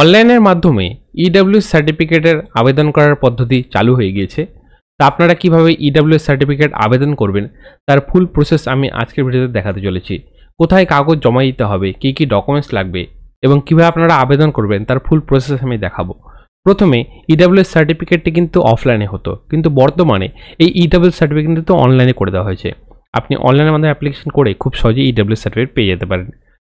অনলাইনের মাধ্যমে EW e সার্টিফিকেটের আবেদন করার পদ্ধতি চালু হয়ে গিয়েছে তা আপনারা কীভাবে ইডাব্লিউ e সার্টিফিকেট আবেদন করবেন তার ফুল প্রসেস আমি আজকের ভিডিওতে দেখাতে চলেছি কোথায় কাগজ জমা দিতে হবে কী কী ডকুমেন্টস লাগবে এবং কীভাবে আপনারা আবেদন করবেন তার ফুল প্রসেস আমি দেখাবো প্রথমে ইডাব্লিউ e সার্টিফিকেটটি কিন্তু অফলাইনে হতো কিন্তু বর্তমানে এই ইডাব্লিউ সার্টিফিকেট কিন্তু অনলাইনে করে দেওয়া হয়েছে আপনি অনলাইনের মাধ্যমে অ্যাপ্লিকেশন করে খুব সহজেই ইডাব্লিউ সার্টিফিকেট পেয়ে যেতে পারেন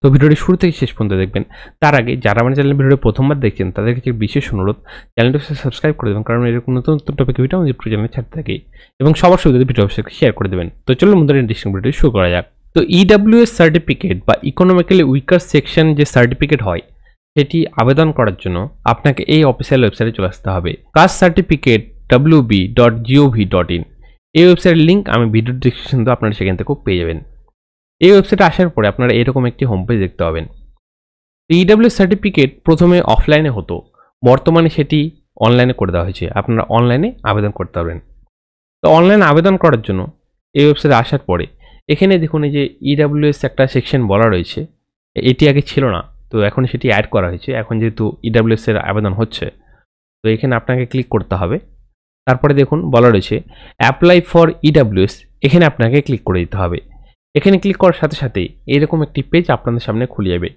তো ভিডিওটি শুরু থেকে শেষ পর্যন্ত দেখবেন তার আগে যারা আমার চ্যানেল ভিডিওটি প্রথমবার দেখছেন তাদের কাছে বিশেষ অনুরোধ চ্যানেলটি সাবস্ক্রাইব করে দেবেন কারণ এরকম নতুন নতুন টপিক ভিডিও আমাদের ইউটিউব চ্যানেলে ছাড়তে থাকি এবং সবার যদি ভিডিও অবশ্যই শেয়ার করে দেবেন তো চলুন আমাদের ইন্টারেস্টিং ভিডিওটি শুরু করা যাক তো ইডাব্লিউএস e সার্টিফিকেট বা ইকোনমিক্যালি উইকার সেকশন যে সার্টিফিকেট হয় সেটি আবেদন করার জন্য আপনাকে এই অফিসিয়াল ওয়েবসাইটে চলে আসতে হবে caste certificate WB B dot GOV dot in এই ওয়েবসাইটের লিঙ্ক আমি ভিডিও ডিসক্রিপশন তো আপনারা সেখান থেকেও পেয়ে যাবেন এই ওয়েবসাইটে আসার পরে আপনারা এরকম একটি হোম পেজ দেখতে পাবেন ইডাব্লিউ সার্টিফিকেট e প্রথমে অফলাইনে হতো বর্তমানে সেটি অনলাইনে করে দেওয়া হয়েছে আপনারা অনলাইনে আবেদন করতে পারবেন তো অনলাইন আবেদন করার জন্য এই ওয়েবসাইটে আসার পরে এখানে দেখুন এই যে ইডাব্লিউএস e একটা সেকশন বলা রয়েছে এটি আগে ছিল না তো এখন সেটি অ্যাড করা হয়েছে এখন যেহেতু ইডাব্লিউএস e এর আবেদন হচ্ছে তো এখানে আপনাকে ক্লিক করতে হবে তারপরে দেখুন বলা রয়েছে অ্যাপ্লাই ফর ইডাব্লিউএস এখানে আপনাকে ক্লিক করে দিতে হবে এখানে ক্লিক করার সাথে সাথেই এরকম একটি পেজ আপনাদের সামনে খুলে যাবে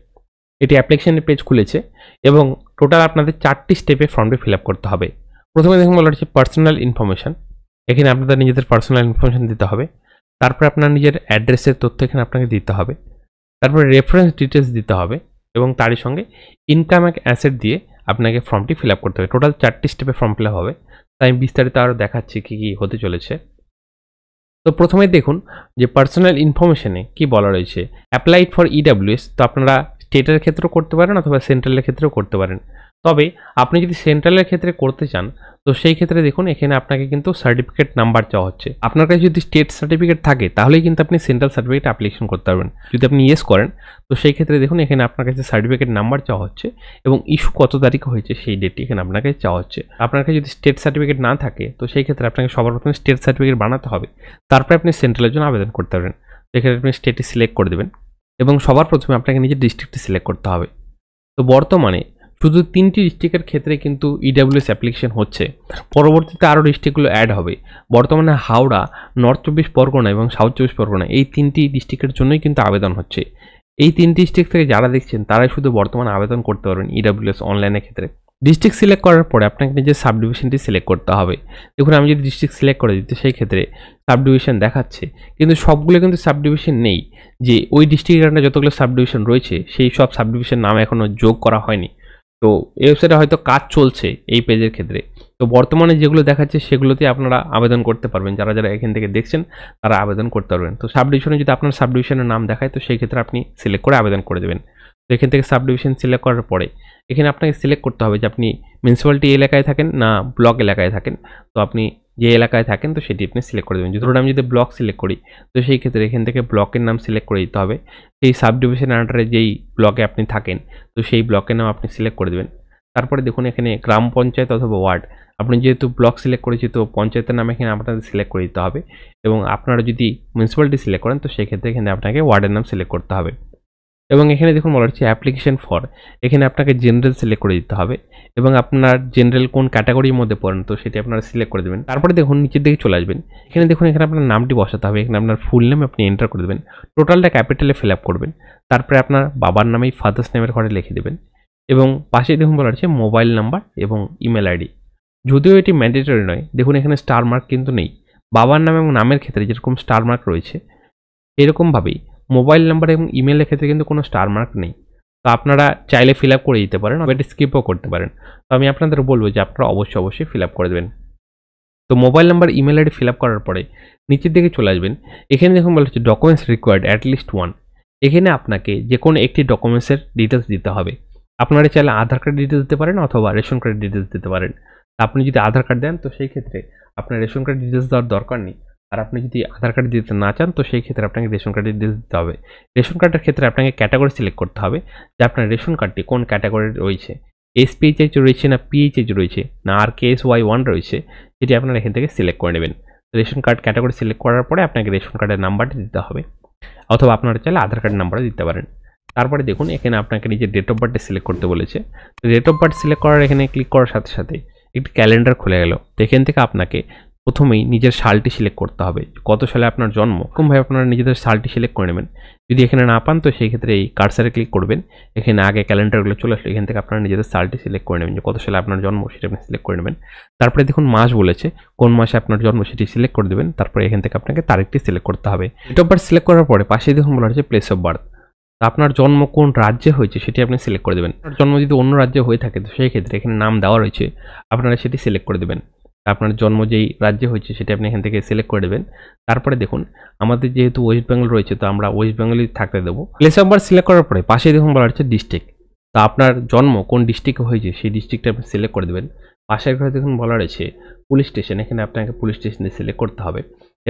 এটি অ্যাপ্লিকেশনের পেজ খুলেছে এবং টোটাল আপনাদের চারটি স্টেপে ফর্মটি ফিল করতে হবে প্রথমে দেখুন বলা হচ্ছে পার্সোনাল ইনফরমেশান এখানে আপনাদের নিজেদের পার্সোনাল ইনফরমেশান দিতে হবে তারপরে আপনার নিজের অ্যাড্রেসের তথ্য এখানে আপনাকে দিতে হবে তারপরে রেফারেন্স ডিটেলস দিতে হবে এবং তারই সঙ্গে ইনকাম এক অ্যাসেট দিয়ে আপনাকে ফর্মটি ফিল করতে হবে টোটাল চারটি স্টেপে ফর্ম ফিল হবে তাই আমি বিস্তারিত আরও দেখাচ্ছি কী কী হতে চলেছে তো প্রথমে দেখুন যে পার্সোনাল ইনফরমেশনে কি বলা রয়েছে অ্যাপ্লাইড ফর ইডাব্লিউএস তো আপনারা স্টেটের ক্ষেত্রেও করতে পারেন অথবা সেন্ট্রালের ক্ষেত্রেও করতে পারেন তবে আপনি যদি সেন্ট্রালের ক্ষেত্রে করতে চান তো সেই ক্ষেত্রে দেখুন এখানে আপনাকে কিন্তু সার্টিফিকেট নাম্বার চাওয়া হচ্ছে আপনার কাছে যদি স্টেট সার্টিফিকেট থাকে তাহলেই কিন্তু আপনি সেন্ট্রাল সার্টিফিকেট অ্যাপ্লিকেশন করতে পারবেন যদি আপনি ইয়েস করেন তো সেই ক্ষেত্রে দেখুন এখানে আপনার কাছে সার্টিফিকেট নাম্বার চাওয়া হচ্ছে এবং ইস্যু কত তারিখে হয়েছে সেই ডেটটি এখানে আপনাকে চাওয়া হচ্ছে আপনার কাছে যদি স্টেট সার্টিফিকেট না থাকে তো সেই ক্ষেত্রে আপনাকে সবার প্রথমে স্টেট সার্টিফিকেট বানাতে হবে তারপরে আপনি সেন্ট্রালের জন্য আবেদন করতে পারবেন এখানে আপনি স্টেটটি সিলেক্ট করে দেবেন এবং সবার প্রথমে আপনাকে নিজের ডিস্ট্রিক্টটি সিলেক্ট করতে হবে তো বর্তমানে শুধু তিনটি ডিস্ট্রিক্টের ক্ষেত্রে কিন্তু ইডাব্লিউএস e অ্যাপ্লিকেশন হচ্ছে পরবর্তীতে আরও ডিস্ট্রিক্টগুলো অ্যাড হবে বর্তমানে হাওড়া নর্থ চব্বিশ পরগনা এবং সাউথ চব্বিশ পরগনা এই তিনটি ডিস্ট্রিক্টের জন্যই কিন্তু আবেদন হচ্ছে এই তিনটি ডিস্ট্রিক্ট থেকে যারা দেখছেন তারাই শুধু বর্তমানে আবেদন করতে পারবেন ইডাব্লিউএস e অনলাইনের ক্ষেত্রে ডিস্ট্রিক্ট সিলেক্ট করার পরে আপনাকে নিজের সাব ডিভিশনটি সিলেক্ট করতে হবে দেখুন আমি যদি ডিস্ট্রিক্ট সিলেক্ট করে দিতে সেই ক্ষেত্রে সাব ডিভিশন দেখাচ্ছে কিন্তু সবগুলো কিন্তু সাব ডিভিশন নেই যে ওই ডিস্ট্রিক্টের যতগুলো সাব ডিভিশন রয়েছে সেই সব সাব ডিভিশন নাম এখনও যোগ করা হয়নি তো এই ওয়েবসাইটে হয়তো কাজ চলছে এই পেজের ক্ষেত্রে তো বর্তমানে যেগুলো দেখাচ্ছে সেগুলোতে আপনারা আবেদন করতে পারবেন যারা যারা এখান থেকে দেখছেন তারা আবেদন করতে পারবেন তো সাবডিভিশনে যদি আপনার সাবডিভিশনের নাম দেখায় তো সেই ক্ষেত্রে আপনি সিলেক্ট করে আবেদন করে দেবেন তো এখান থেকে সাবডিভিশন সিলেক্ট করার পরে এখানে আপনাকে সিলেক্ট করতে হবে যে আপনি মিউনিসিপ্যালিটি এলাকায় থাকেন না ব্লক এলাকায় থাকেন তো আপনি যে এলাকায় থাকেন তো সেটি আপনি সিলেক্ট করে দেবেন ধরুন আমি যদি ব্লক সিলেক্ট করি তো সেই ক্ষেত্রে এখান থেকে ব্লকের নাম সিলেক্ট করে দিতে হবে সেই সাব ডিভিশন আন্ডারে যেই ব্লকে আপনি থাকেন তো সেই ব্লকের নাম আপনি সিলেক্ট করে দেবেন তারপরে দেখুন এখানে গ্রাম পঞ্চায়েত অথবা ওয়ার্ড আপনি যেহেতু ব্লক সিলেক্ট করেছি তো পঞ্চায়েতের নাম এখানে আপনাদের সিলেক্ট করে দিতে হবে এবং আপনারা যদি মিউনিসিপ্যালিটি সিলেক্ট করেন তো সেক্ষেত্রে এখানে আপনাকে ওয়ার্ডের নাম সিলেক্ট করতে হবে এবং এখানে দেখুন বলা হচ্ছে অ্যাপ্লিকেশন ফর এখানে আপনাকে জেনারেল সিলেক্ট করে দিতে হবে এবং আপনার জেনারেল কোন ক্যাটাগরির মধ্যে পড়েন তো সেটি আপনারা সিলেক্ট করে দেবেন তারপরে দেখুন নিচের দিকে চলে আসবেন এখানে দেখুন এখানে আপনার নামটি বসাতে হবে এখানে আপনার ফুল নেম আপনি এন্টার করে দেবেন টোটালটা ক্যাপিটালে ফিল আপ করবেন তারপরে আপনার বাবার নামেই ফাদার্স নেমের ঘরে লিখে দেবেন এবং পাশে দেখুন বলা হচ্ছে মোবাইল নাম্বার এবং ইমেল আইডি যদিও এটি ম্যান্ডেটরি নয় দেখুন এখানে স্টার মার্ক কিন্তু নেই বাবার নাম এবং নামের ক্ষেত্রে যেরকম স্টার মার্ক রয়েছে এরকমভাবেই মোবাইল নাম্বার এবং ইমেলের ক্ষেত্রে কিন্তু কোনো স্টার মার্ক নেই তো আপনারা চাইলে ফিল আপ করে দিতে পারেন আবার স্কিপও করতে পারেন তো আমি আপনাদের বলবো যে আপনারা অবশ্যই অবশ্যই ফিল আপ করে দেবেন তো mobile number email ID fill up করার পরে নিচের দিকে চলে আসবেন এখানে দেখুন বলা হচ্ছে ডকুমেন্টস রিকোয়ার্ড অ্যাটলিস্ট ওয়ান এখানে আপনাকে যে কোনো একটি ডকুমেন্টসের ডিটেলস দিতে হবে আপনারা চাইলে আধার কার্ড ডিটেলস দিতে পারেন অথবা রেশন কার্ড ডিটেলস দিতে পারেন আপনি যদি আধার কার্ড দেন তো সেই ক্ষেত্রে আপনার রেশন কার্ড ডিটেলস দেওয়ার দরকার নেই আর আপনি যদি আধার কার্ড দিতে না চান তো সেই ক্ষেত্রে আপনাকে রেশন কার্ডের ডিটেলস দিতে হবে রেশন কার্ডের ক্ষেত্রে আপনাকে ক্যাটাগরি সিলেক্ট করতে হবে যে আপনার রেশন কার্ডটি কোন ক্যাটাগরি রয়েছে এসপিএইচএইচ রয়েছে না পিএইচএইচ রয়েছে না R K S Y one রয়েছে যেটি আপনারা এখান থেকে সিলেক্ট করে নেবেন রেশন কার্ড ক্যাটাগরি সিলেক্ট করার পরে আপনাকে রেশন কার্ডের নাম্বারটি দিতে হবে অথবা আপনারা চাইলে আধার কার্ড নাম্বারও দিতে পারেন তারপরে দেখুন এখানে আপনাকে নিজের ডেট অফ বার্থটি সিলেক্ট করতে বলেছে তো ডেট অফ বার্থ সিলেক্ট করার এখানে ক্লিক করার সাথে সাথে একটি ক্যালেন্ডার খুলে গেল তো এখান থেকে আপনাকে প্রথমেই নিজের সালটি সিলেক্ট করতে হবে কত সালে আপনার জন্ম কোনভাবে আপনারা নিজেদের সালটি সিলেক্ট করে নেবেন যদি এখানে না পান তো সেই ক্ষেত্রে এই কার্সারে ক্লিক করবেন এখানে আগে ক্যালেন্ডারগুলো চলে আসলো এখান থেকে আপনারা নিজেদের সালটি সিলেক্ট করে নেবেন যে কত সালে আপনার জন্ম সেটা আপনি সিলেক্ট করে নেবেন তারপরে দেখুন মাস বলেছে কোন মাসে আপনার জন্ম সেটি সিলেক্ট করে দেবেন তারপরে এখান থেকে আপনাকে তারিখটি সিলেক্ট করতে হবে ডেট অফ বার্থ সিলেক্ট করার পরে পাশে দেখুন বলা হচ্ছে প্লেস অফ বার্থ আপনার জন্ম কোন রাজ্যে হয়েছে সেটি আপনি সিলেক্ট করে দেবেন আপনার জন্ম যদি অন্য রাজ্যে হয়ে থাকে তো সেই ক্ষেত্রে এখানে নাম দেওয়া রয়েছে আপনারা সেটি সিলেক্ট করে দেবেন আপনার জন্ম যেই রাজ্যে হয়েছে সেটা আপনি এখান থেকে সিলেক্ট করে দেবেন তারপরে দেখুন আমাদের যেহেতু ওয়েস্ট বেঙ্গল রয়েছে তো আমরা ওয়েস্ট বেঙ্গলই থাকতে দেবো প্লেস অফ বার্থ সিলেক্ট করার পরে পাশে দেখুন বলা হচ্ছে ডিস্ট্রিক্ট তা আপনার জন্ম কোন ডিস্ট্রিক্টে হয়েছে সেই ডিস্ট্রিক্টটা আপনি সিলেক্ট করে দেবেন পাশের ঘরে দেখুন বলা রয়েছে পুলিশ স্টেশন এখানে আপনাকে পুলিশ স্টেশনে সিলেক্ট করতে হবে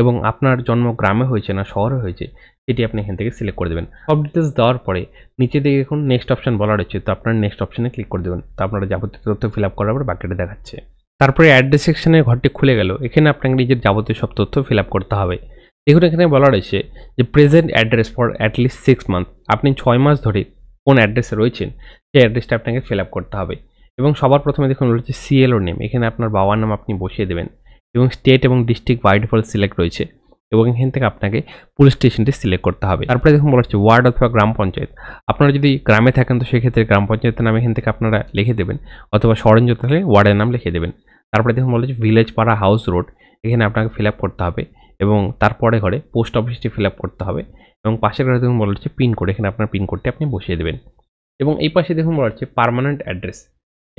এবং আপনার জন্ম গ্রামে হয়েছে না শহরে হয়েছে সেটি আপনি এখান থেকে সিলেক্ট করে দেবেন সব ডিটেলস দেওয়ার পরে নিচে দিকে এখন নেক্সট অপশান বলা রয়েছে তো আপনার নেক্সট অপশানে ক্লিক করে দেবেন তো আপনারা যাবতীয় তথ্য ফিল আপ করার পর বাকিটা দেখাচ্ছে তারপরে অ্যাড্রেস সেকশনের ঘরটি খুলে গেল এখানে আপনাকে নিজের যাবতীয় সব তথ্য ফিল করতে হবে দেখুন এখানে বলা রয়েছে যে present address for at least six month আপনি ছয় মাস ধরে কোন অ্যাড্রেসে রয়েছেন সেই অ্যাড্রেসটা আপনাকে ফিল করতে হবে এবং সবার প্রথমে দেখুন রয়েছে সিএলও নেম এখানে আপনার বাবার নাম আপনি বসিয়ে দেবেন এবং স্টেট এবং ডিস্ট্রিক্ট ওয়াইড ফল সিলেক্ট রয়েছে এবং এখান থেকে আপনাকে পুলিশ স্টেশনটি সিলেক্ট করতে হবে তারপরে দেখুন বলা হচ্ছে ওয়ার্ড অথবা গ্রাম পঞ্চায়েত আপনারা যদি গ্রামে থাকেন তো সেক্ষেত্রে গ্রাম পঞ্চায়েতের নাম এখান থেকে আপনারা লিখে দেবেন অথবা সরঞ্জ থাকলে ওয়ার্ডের নাম লিখে দেবেন তারপরে দেখুন বলেছে ভিলেজ পাড়া হাউস রোড এখানে আপনাকে ফিল করতে হবে এবং তারপরে ঘরে পোস্ট অফিসটি ফিল করতে হবে এবং পাশের ঘরে দেখুন বলা হচ্ছে পিনকোড এখানে আপনার পিনকোডটি আপনি বসিয়ে দেবেন এবং এই পাশে দেখুন বলা হচ্ছে পারমানেন্ট অ্যাড্রেস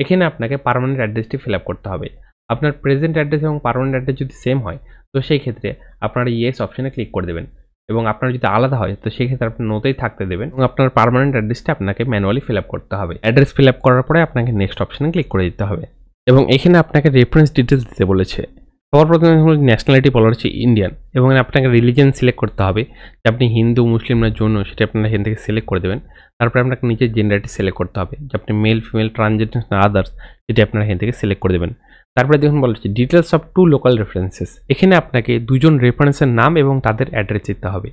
এখানে আপনাকে পারমানেন্ট অ্যাড্রেসটি ফিল করতে হবে আপনার প্রেজেন্ট অ্যাড্রেস এবং পারমানেন্ট অ্যাড্রেস যদি সেম হয় তো সেই ক্ষেত্রে আপনারা ইয়েস অপশানে ক্লিক করে দেবেন এবং আপনার যদি আলাদা হয় তো সেক্ষেত্রে আপনি নোতেই থাকতে দেবেন এবং আপনার পারমানেন্ট অ্যাড্রেসটা আপনাকে ম্যানুয়ালি ফিল করতে হবে অ্যাড্রেস ফিল করার পরে আপনাকে নেক্সট অপশানে ক্লিক করে দিতে হবে এবং এখানে আপনাকে রেফারেন্স ডিটেলস দিতে বলেছে সবার প্রথমে ন্যাশনালিটি বলা হচ্ছে ইন্ডিয়ান এবং আপনাকে রিলিজিয়ান সিলেক্ট করতে হবে যে আপনি হিন্দু মুসলিম না জন্য সেটা আপনারা এখান থেকে সিলেক্ট করে দেবেন তারপরে আপনাকে নিজের জেন্ডারটি সিলেক্ট করতে হবে যে আপনি মেল ফিমেল ট্রানজেন্ডার না আদার্স সেটি আপনারা এখান থেকে সিলেক্ট করে দেবেন তারপরে দেখুন বলা হচ্ছে details of two local references এখানে আপনাকে দুজন রেফারেন্সের নাম এবং তাদের অ্যাড্রেস দিতে হবে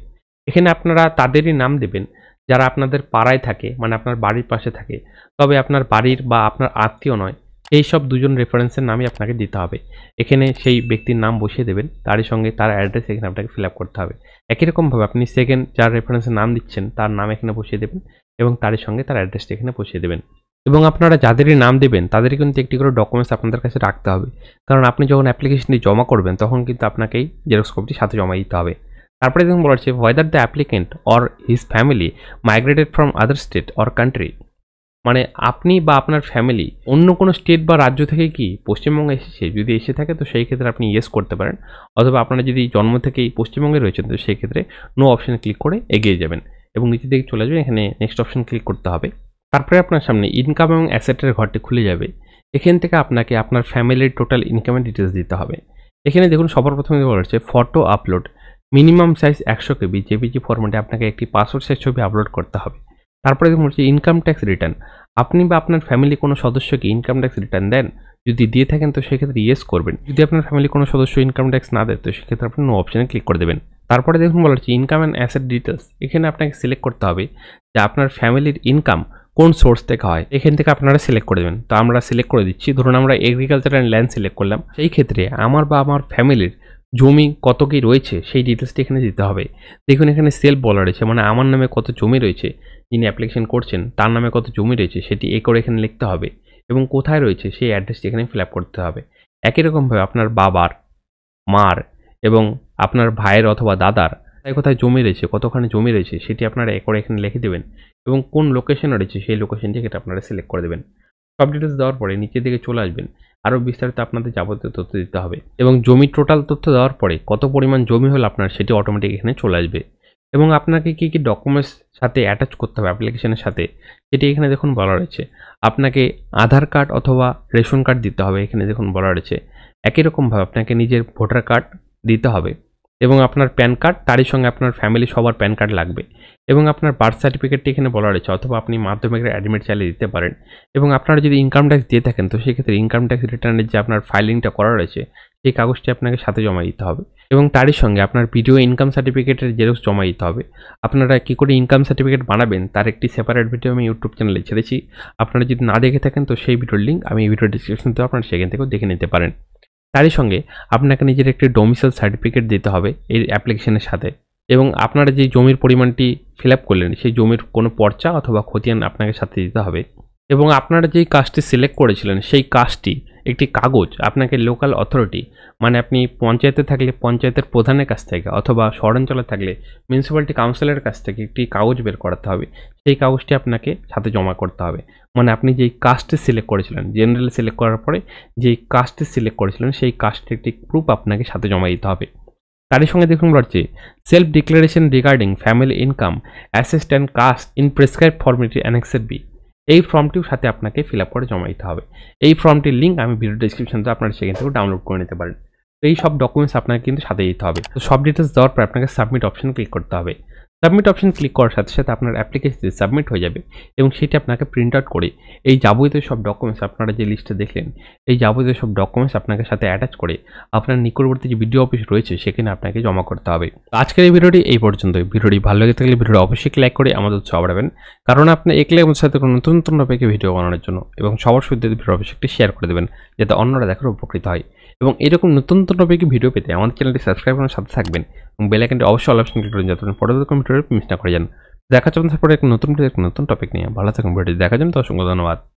এখানে আপনারা তাদেরই নাম দেবেন যারা আপনাদের পাড়ায় থাকে মানে আপনার বাড়ির পাশে থাকে তবে আপনার বাড়ির বা আপনার আত্মীয় নয় এই সব দুজন রেফারেন্সের নামই আপনাকে দিতে হবে এখানে সেই ব্যক্তির নাম বসিয়ে দেবেন তারই সঙ্গে তার অ্যাড্রেস এখানে আপনাকে ফিল আপ করতে হবে একই রকমভাবে আপনি সেকেন্ড যার রেফারেন্সের নাম দিচ্ছেন তার নাম এখানে বসিয়ে দেবেন এবং তারই সঙ্গে তার অ্যাড্রেসটা এখানে বসিয়ে দেবেন এবং আপনারা যাদেরই নাম দেবেন তাদের কিন্তু একটি করে ডকুমেন্টস আপনাদের কাছে রাখতে হবে কারণ আপনি যখন অ্যাপ্লিকেশনটি জমা করবেন তখন কিন্তু আপনাকেই জেরক্স কপিটি সাথে জমা দিতে হবে তারপরে দেখুন বলা হচ্ছে whether the applicant or his family migrated from other state or country মানে আপনি বা আপনার ফ্যামিলি অন্য কোনো স্টেট বা রাজ্য থেকে কি পশ্চিমবঙ্গে এসেছে যদি এসে থাকে তো সেই ক্ষেত্রে আপনি ইয়েস করতে পারেন অথবা আপনারা যদি জন্ম থেকেই পশ্চিমবঙ্গে রয়েছেন তো সেই ক্ষেত্রে নো অপশানে ক্লিক করে এগিয়ে যাবেন এবং নিচে দিকে চলে যাবেন এখানে নেক্সট অপশান ক্লিক করতে হবে তারপরে আপনার সামনে ইনকাম এবং অ্যাসেটের ঘরটি খুলে যাবে এখান থেকে আপনাকে আপনার ফ্যামিলির টোটাল ইনকামের ডিটেলস দিতে হবে এখানে দেখুন সবার প্রথমে বলা হচ্ছে ফটো আপলোড মিনিমাম সাইজ একশো কেবি জেপিজি ফরম্যাটে আপনাকে একটি পাসওয়ার্ড সাইজ ছবি আপলোড করতে হবে তারপরে দেখুন হচ্ছে ইনকাম ট্যাক্স রিটার্ন আপনি বা আপনার ফ্যামিলি কোনো সদস্যকে ইনকাম ট্যাক্স রিটার্ন দেন যদি দিয়ে থাকেন তো সেক্ষেত্রে ইয়েস করবেন যদি আপনার ফ্যামিলি কোনো সদস্য ইনকাম ট্যাক্স না দেয় তো সেক্ষেত্রে আপনি নো অপশানে ক্লিক করে দেবেন তারপরে দেখুন বলা হচ্ছে ইনকাম অ্যান্ড অ্যাসেট ডিটেলস এখানে আপনাকে সিলেক্ট করতে হবে যে আপনার ফ্যামিলির ইনকাম কোন সোর্স থেকে হয় এখান থেকে আপনারা সিলেক্ট করে দেবেন তো আমরা সিলেক্ট করে দিচ্ছি ধরুন আমরা এগ্রিকালচার অ্যান্ড ল্যান্ড সিলেক্ট করলাম সেই ক্ষেত্রে আমার বা আমার ফ্যামিলির জমি কত কী রয়েছে সেই ডিটেলসটি এখানে দিতে হবে দেখুন এখানে সেল বলা রয়েছে মানে আমার নামে কত জমি রয়েছে যিনি অ্যাপ্লিকেশন করছেন তার নামে কত জমি রয়েছে সেটি এ করে এখানে লিখতে হবে এবং কোথায় রয়েছে সেই অ্যাড্রেসটি এখানে ফিল করতে হবে একই রকমভাবে আপনার বাবার মার এবং আপনার ভাইয়ের অথবা দাদার কোথায় কোথায় জমি রয়েছে কতখানি জমি রয়েছে সেটি আপনারা এ করে এখানে লিখে দেবেন এবং কোন লোকেশনে রয়েছে সেই লোকেশনটি সেটা আপনারা সিলেক্ট করে দেবেন সব ডিটেলস দেওয়ার পরে নিচের দিকে চলে আসবেন আরও বিস্তারিত আপনাদের যাবতীয় তথ্য দিতে হবে এবং জমি টোটাল তথ্য দেওয়ার পরে কত পরিমাণ জমি হলে আপনার সেটি অটোমেটিক এখানে চলে আসবে এবং আপনাকে কী কী ডকুমেন্টস সাথে অ্যাটাচ করতে হবে অ্যাপ্লিকেশনের সাথে সেটি এখানে দেখুন বলা রয়েছে আপনাকে আধার কার্ড অথবা রেশন কার্ড দিতে হবে এখানে দেখুন বলা রয়েছে একই রকমভাবে আপনাকে নিজের ভোটার কার্ড দিতে হবে এবং আপনার প্যান কার্ড তারই সঙ্গে আপনার ফ্যামিলি সবার প্যান কার্ড লাগবে এবং আপনার বার্থ সার্টিফিকেটটি এখানে বলা রয়েছে অথবা আপনি মাধ্যমিকের অ্যাডমিট চালিয়ে দিতে পারেন এবং আপনারা যদি ইনকাম ট্যাক্স দিয়ে থাকেন তো সেক্ষেত্রে ইনকাম ট্যাক্স রিটার্নের যে আপনার ফাইলিংটা করা রয়েছে সেই কাগজটি আপনাকে সাথে জমা দিতে হবে এবং তারই সঙ্গে আপনার ভিডিও ইনকাম সার্টিফিকেটের জেরক্স জমা দিতে হবে আপনারা কী করে ইনকাম সার্টিফিকেট বানাবেন তার একটি সেপারেট ভিডিও আমি ইউটিউব চ্যানেলে ছেড়েছি আপনারা যদি না দেখে থাকেন তো সেই ভিডিওর লিঙ্ক আমি এই ভিডিও ডিসক্রিপশনতে আপনারা সেখান থেকেও দেখে নিতে পারেন তারই সঙ্গে আপনাকে নিজের একটি ডোমিসাইল সার্টিফিকেট দিতে হবে এই অ্যাপ্লিকেশনের সাথে এবং আপনারা যে জমির পরিমাণটি ফিল আপ করলেন সেই জমির কোনো পর্চা অথবা খতিয়ান আপনাকে সাথে দিতে হবে এবং আপনারা যেই কাজটি সিলেক্ট করেছিলেন সেই কাজটি একটি কাগজ আপনাকে লোকাল অথরিটি মানে আপনি পঞ্চায়েতে থাকলে পঞ্চায়েতের প্রধানের কাছ থেকে অথবা শহরাঞ্চলে থাকলে মিউনিসিপ্যালিটি কাউন্সিলের কাছ থেকে একটি কাগজ বের করাতে হবে সেই কাগজটি আপনাকে সাথে জমা করতে হবে মানে আপনি যেই কাজটি সিলেক্ট করেছিলেন জেনারেল সিলেক্ট করার পরে যেই কাজটি সিলেক্ট করেছিলেন সেই কাজটি একটি প্রুফ আপনাকে সাথে জমা দিতে হবে তারই সঙ্গে দেখুন বলছে self declaration regarding family income assistant caste in prescribe ফর্মেটি অ্যানেক্সেড বি এই ফর্মটির সাথে আপনাকে ফিল আপ করে জমা দিতে হবে এই ফর্মটির লিঙ্ক আমি ভিডিও ডিসক্রিপশন আপনারা সেখান থেকেও ডাউনলোড করে নিতে পারেন এই সব ডকুমেন্টস আপনাকে কিন্তু সাথে দিতে হবে তো সব ডিটেলস দেওয়ার পর আপনাকে সাবমিট অপশন ক্লিক করতে হবে সাবমিট অপশন ক্লিক করার সাথে সাথে আপনার অ্যাপ্লিকেশনটি সাবমিট হয়ে যাবে এবং সেটি আপনাকে প্রিন্ট আউট করে এই যাবতীয় সব ডকুমেন্টস আপনারা যে লিস্টে দেখলেন এই যাবতীয় সব ডকুমেন্টস আপনাকে সাথে অ্যাটাচ করে আপনার নিকটবর্তী যে ভিডিও অফিস রয়েছে সেখানে আপনাকে জমা করতে হবে আজকের এই ভিডিওটি এই পর্যন্ত ভিডিওটি ভালো লেগে থাকলে ভিডিওটি অবশ্যই ক্লিক করে আমাদের উৎসাহ বাড়াবেন কারণ আপনি এক আমাদের সাথে কোনো নতুন নতুন টপিকে ভিডিও বানানোর জন্য এবং সবার সুদ্ধ ভিডিও অফিসে একটি শেয়ার করে দেবেন যাতে অন্যরা দেখার উপকৃত হয় এবং এরকম নতুন নতুন টপিকে ভিডিও পেতে আমাদের চ্যানেলটি সাবস্ক্রাইব করার সাথে থাকবেন এবং বেলাইকানটি অবশ্যই অল অপশন ক্লিক করুন যাতে পরবর্তী কম্পিউটারে মিস না করে যান দেখা যাবে তারপরে এক নতুন নতুন টপিক নিয়ে ভালো থাকুন ভিডিওটি দেখার জন্য অসংখ্য ধন্যবাদ